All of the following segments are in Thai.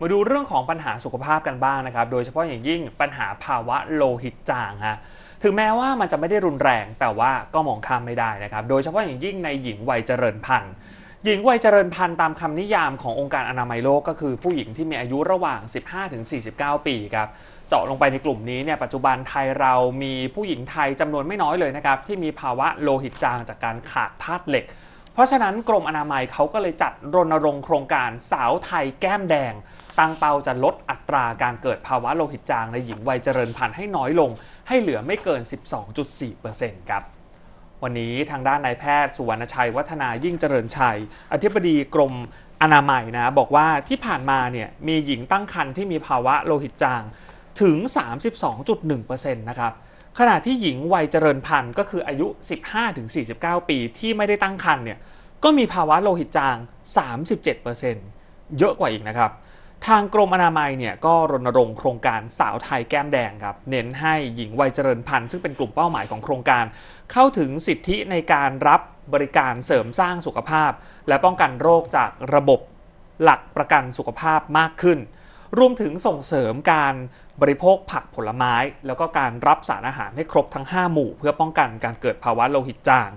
มาดูเรื่องของปัญหาสุขภาพกันบ้างนะครับ โดยเฉพาะอย่างยิ่งปัญหาภาวะโลหิตจางฮะ ถึงแม้ว่ามันจะไม่ได้รุนแรงแต่ว่าก็มองข้ามไม่ได้นะครับ โดยเฉพาะอย่างยิ่งในหญิงวัยเจริญพันธุ์หญิงวัยเจริญพันธุ์ตามคำนิยามขององค์การอนามัยโลก ก็คือผู้หญิงที่มีอายุระหว่าง 15-49 ปีครับ เจาะลงไปในกลุ่มนี้เนี่ยปัจจุบันไทยเรามีผู้หญิงไทยจำนวนไม่น้อยเลยนะครับที่มีภาวะโลหิตจาง จากการขาดธาตุเหล็กเพราะฉะนั้นกรมอนามัยเขาก็เลยจัดรณรงค์โครงการสาวไทยแก้มแดง ตั้งเป้าจะลดอัตราการเกิดภาวะโลหิตจางในหญิงวัยเจริญพันธุ์ให้น้อยลง ให้เหลือไม่เกิน 12.4%ครับวันนี้ทางด้านนายแพทย์สุวรรณชัย วัฒนายิ่งเจริญชัยอธิบดีกรมอนามัยนะบอกว่าที่ผ่านมาเนี่ยมีหญิงตั้งครรภ์ที่มีภาวะโลหิตจางถึง 32.1%นะครับขณะที่หญิงวัยเจริญพันธุ์ก็คืออายุ 15-49 ปีที่ไม่ได้ตั้งครรภ์เนี่ยก็มีภาวะโลหิตจาง 37%เยอะกว่าอีกนะครับ ทางกรมอนามัยเนี่ยก็รณรงค์โครงการสาวไทยแก้มแดงครับ เน้นให้หญิงวัยเจริญพันธุ์ซึ่งเป็นกลุ่มเป้าหมายของโครงการ เข้าถึงสิทธิในการรับบริการเสริมสร้างสุขภาพ และป้องกันโรคจากระบบหลักประกันสุขภาพมากขึ้นรวมถึงส่งเสริมการบริโภคผักผลไม้ แล้วก็การรับสารอาหารให้ครบทั้ง 5 หมู่ เพื่อป้องกันการเกิดภาวะโลหิตจาง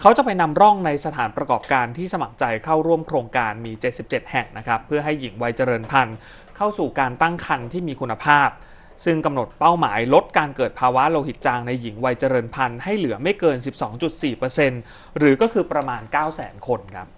เขาจะไปนำร่องในสถานประกอบการที่สมัครใจเข้าร่วมโครงการมี 77 แห่งนะครับ เพื่อให้หญิงวัยเจริญพันธุ์ เข้าสู่การตั้งครรภ์ที่มีคุณภาพ ซึ่งกำหนดเป้าหมายลดการเกิดภาวะโลหิตจาง ในหญิงวัยเจริญพันธุ์ให้เหลือไม่เกิน12.4%หรือก็คือประมาณ 900,000คนครับ